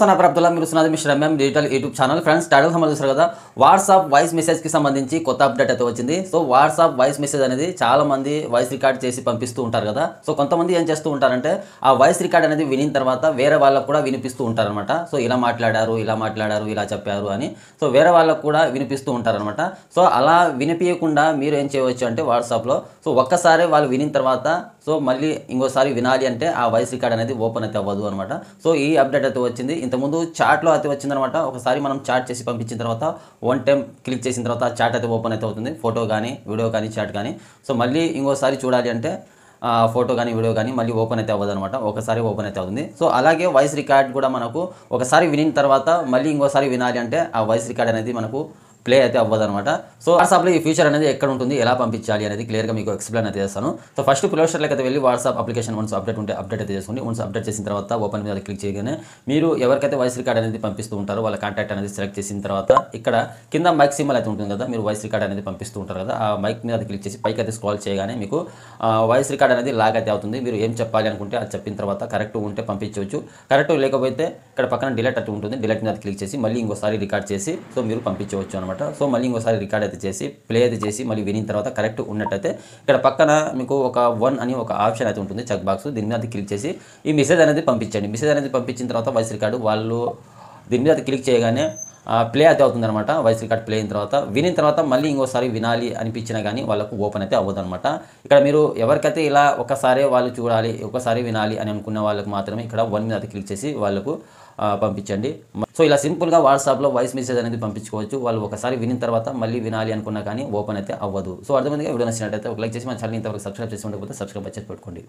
సన ప్రాప్తుల మీరు సునాది మిశ్ర MM digital YouTube channel friends title సమలు కదా వాట్సాప్ వాయిస్ మెసేజ్కి సంబంధించి కొత్త అప్డేట్ అయితే వచ్చింది సో వాట్సాప్ వాయిస్ మెసేజ్ అనేది చాలా మంది వాయిస్ రికార్డ్ చేసి పంపిస్తూ ఉంటారు కదా సో కొంతమంది ఏం చేస్తూ ఉంటారంటే ఆ వాయిస్ రికార్డ్ అనేది వినిన తర్వాత వేరే వాళ్ళకు కూడా వినిపిస్తూ ఉంటారనమాట సో ఇలా మాట్లాడారు ఇలా మాట్లాడారు ఇలా చెప్పారు అని సో వేరే వాళ్ళకు కూడా వినిపిస్తూ ఉంటారనమాట సో అలా వినిపించకుండా మీరు ఏం చేయవచ్చు అంటే వాట్సాప్లో సో ఒక్కసారి వాళ్ళు వినిన తర్వాత సో మళ్ళీ ఇంకోసారి వినాలి అంటే ఆ వాయిస్ రికార్డ్ అనేది ఓపెన్ అయితే అవ్వదు అనమాట సో ఈ అప్డేట్ అయితే వచ్చింది ఇంతకుముందు చాట్లో అయితే వచ్చిందనమాట ఒకసారి మనం చాట్ చేసి పంపించిన తర్వాత వన్ టైం క్లిక్ చేసిన తర్వాత చాట్ అయితే ఓపెన్ అయితే అవుతుంది ఫోటో కానీ వీడియో కానీ చాట్ కానీ సో మళ్ళీ ఇంకోసారి చూడాలి అంటే ఫోటో కానీ వీడియో కానీ మళ్ళీ ఓపెన్ అయితే అవ్వదు అనమాట ఒకసారి ఓపెన్ అయితే అవుతుంది సో అలాగే వాయిస్ రికార్డ్ కూడా మనకు ఒకసారి వినిన తర్వాత మళ్ళీ ఇంకోసారి వినాలి అంటే ఆ వాయిస్ రికార్డ్ అనేది మనకు ప్లే అయితే అవ్వదు అనమాట సో లో ఈ ఫీచర్ అనేది ఎక్కడ ఉంటుంది ఎలా పంపించాలి అనేది క్లియర్గా మీకు ఎక్స్ప్లెయిన్ అయితే చేస్తాను సో ఫస్ట్ ప్లే స్టోర్లోకి అయితే వెళ్ళి వాట్సాప్ అప్లికేషన్ వన్స్ అప్డేట్ ఉంటే అప్డేట్ అయితే చేసుకోండి వన్స్ అప్డేట్ చేసిన తర్వాత ఓపెన్ మీద క్లిక్ చేయగానే మీరు ఎవరికైతే వైస్ రికార్డ్ అనేది పంపిస్తూ ఉంటారో వాళ్ళ కాంటాక్ట్ అనేది సెలెక్ట్ చేసిన తర్వాత ఇక్కడ కింద మైక్ సింబల్ అయితే ఉంటుంది కదా మీరు వైస్ రికార్డ్ అనేది పంపిస్తూ ఉంటారు కదా ఆ మైక్ మీద క్లిక్ చేసి పైకి అయితే స్క్రాల్ చేయగానే మీకు వాయిస్ రికార్డ్ అనేది లాగ్ అయితే అవుతుంది మీరు ఏం చెప్పాలి అనుకుంటే అది చెప్పిన తర్వాత కరెక్ట్ ఉంటే పంపించవచ్చు కరెక్ట్ లేకపోతే ఇక్కడ పక్కన డిలెట్ అయితే ఉంటుంది డిలెట్ మీద క్లిక్ చేసి మళ్ళీ ఇంకోసారి రికార్డ్ చేసి సో మీరు పంపించవచ్చు అనమాట అనమాట సో మళ్ళీ ఇంకోసారి రికార్డ్ అయితే చేసి ప్లే అయితే చేసి మళ్ళీ వినిన తర్వాత కరెక్ట్ ఉన్నట్టయితే ఇక్కడ పక్కన మీకు ఒక వన్ అని ఒక ఆప్షన్ అయితే ఉంటుంది చెక్ బాక్స్ దీని మీద క్లిక్ చేసి ఈ మెసేజ్ అనేది పంపించండి మెసేజ్ అనేది పంపించిన తర్వాత వయసు రికార్డు వాళ్ళు దీని మీద క్లిక్ చేయగానే ప్లే అయితే అవుతుందనమాట వైస్ రికార్డ్ ప్లే అయిన తర్వాత వినిన తర్వాత మళ్ళీ ఇంకోసారి వినాలి అనిపించినా కానీ వాళ్ళకు ఓపెన్ అయితే అవ్వదనమాట ఇక్కడ మీరు ఎవరికైతే ఇలా ఒకసారి వాళ్ళు చూడాలి ఒకసారి వినాలి అని అనుకున్న వాళ్ళకి మాత్రమే ఇక్కడ వన్ మీద క్లిక్ చేసి వాళ్ళకు పంపించండి సో ఇలా సింపుల్గా వాట్సాప్లో వాయిస్ మెసేజ్ అనేది పంపించుకోవచ్చు వాళ్ళు ఒకసారి విని తర్వాత మళ్ళీ వినాలి అనుకున్నా కానీ ఓపెన్ అయితే అవ్వదు సో అర్థమైందిగా వీడియో నచ్చినట్టయితే ఒక లైక్ చేసి మన ఛానల్ ఇంతవరకు సబ్స్క్రైబ్ చేసి ఉండకపోతే సబ్స్క్రైబ్ చేసి పెట్టుకోండి